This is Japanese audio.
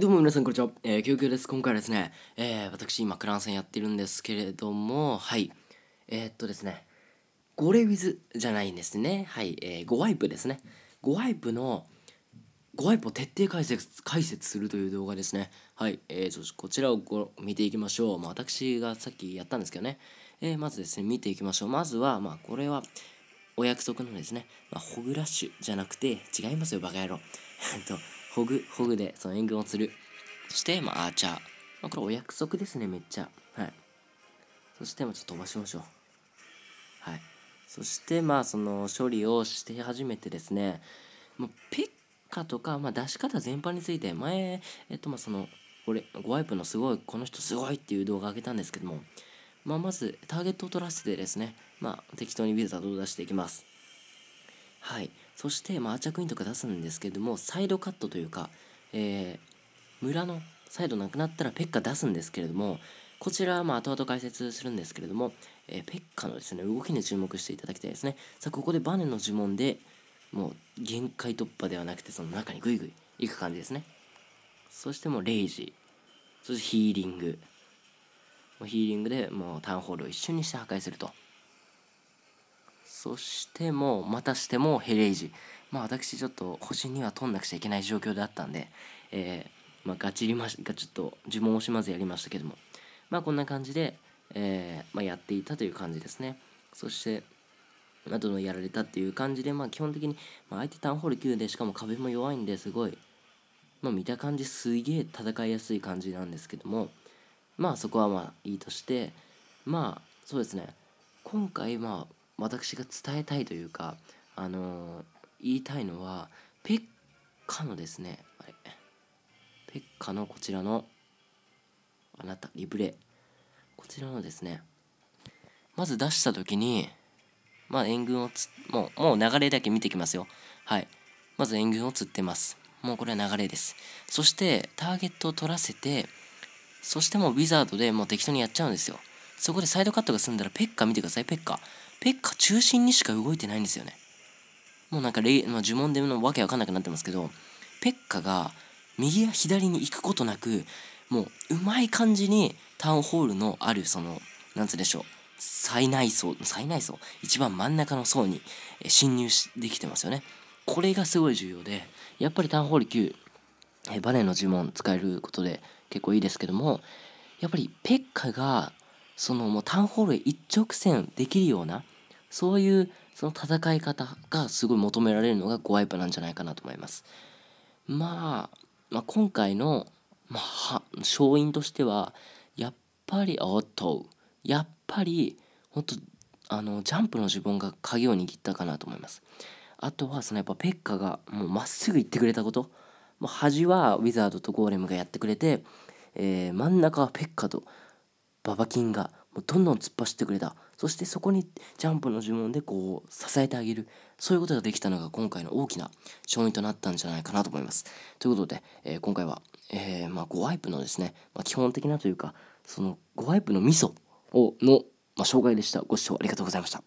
どうも皆さんこんにちは。えー、キキです。今回はですね、えー、私今クラン戦やってるんですけれども、はい。えー、っとですね、ゴレウィズじゃないんですね。はい。えー、ゴワイプですね。ゴワイプの、ゴワイプを徹底解説、解説するという動画ですね。はい。えー、こちらをご見ていきましょう。まあ、私がさっきやったんですけどね。えー、まずですね、見ていきましょう。まずは、まあ、これは、お約束のですね、まあ、ホグラッシュじゃなくて、違いますよ、バカ野郎。えっと、ホグ、ホグでその援軍を釣る。そして、まあ、アーチャー。まあ、これお約束ですね、めっちゃ。はい。そして、まあ、ちょっと飛ばしましょう。はい。そして、まあ、その処理をして初めてですね、もうペッカとか、まあ、出し方全般について、前、えっと、まあ、その、俺、ごワイプのすごい、この人すごいっていう動画上げたんですけども、まあ、まず、ターゲットを取らせてですね、まあ、適当にビルーを出していきます。はい。そして、まあ、アーチャークイーンとか出すんですけども、サイドカットというか、えー、村のサイドなくなったらペッカ出すんですけれども、こちらはまあ後々解説するんですけれども、えー、ペッカのですね、動きに注目していただきたいですね。さあ、ここでバネの呪文で、もう限界突破ではなくて、その中にグイグイいく感じですね。そしてもうレイジ、そしてヒーリング。ヒーリングでもうタウンホールを一瞬にして破壊すると。そしてもまたしてもヘレイジまあ私ちょっと星には取んなくちゃいけない状況だったんで、えー、まあ、ガチリましがちょっと呪文を惜しまずやりましたけどもまあこんな感じで、えー、まあ、やっていたという感じですねそしてあとのやられたっていう感じで、まあ、基本的に、まあ、相手タウンホール9でしかも壁も弱いんですごい、まあ、見た感じすげえ戦いやすい感じなんですけどもまあそこはまあいいとしてまあそうですね今回まあ私が伝えたいというか、あのー、言いたいのはペッカのですねあれペッカのこちらのあなたリブレこちらのですねまず出した時にまあ援軍をつもうもう流れだけ見てきますよはいまず援軍を釣ってますもうこれは流れですそしてターゲットを取らせてそしてもうウィザードでもう適当にやっちゃうんですよそこでサイドカットが済んだらペッカ見てくださいペッカペッカ中心にしか動いてないんですよねもうなんかレイ、まあ、呪文でのわけわかんなくなってますけどペッカが右や左に行くことなくもううまい感じにタウンホールのあるそのなんつうでしょう最内層最内層一番真ん中の層に侵入しできてますよねこれがすごい重要でやっぱりタウンホール9えバネの呪文使えることで結構いいですけどもやっぱりペッカがそのもうタウンホールへ一直線できるようなそういうその戦い方がすごい求められるのがゴワイパなんじゃないかなと思います。まあ、まあ、今回の、まあ、勝因としてはやっぱりおっとやっぱり本当あのジャンプの自分が鍵を握ったかなと思います。あとはそのやっぱペッカがもうまっすぐ行ってくれたこと。もう端はウィザードとゴーレムがやってくれて、えー、真ん中はペッカと馬場金がもうどんどん突っ走ってくれたそしてそこにジャンプの呪文でこう支えてあげるそういうことができたのが今回の大きな勝因となったんじゃないかなと思いますということで、えー、今回は、えー、まあ、5ワイプのですね、まあ、基本的なというかその5ワイプのミソをの、まあ、紹介でしたご視聴ありがとうございました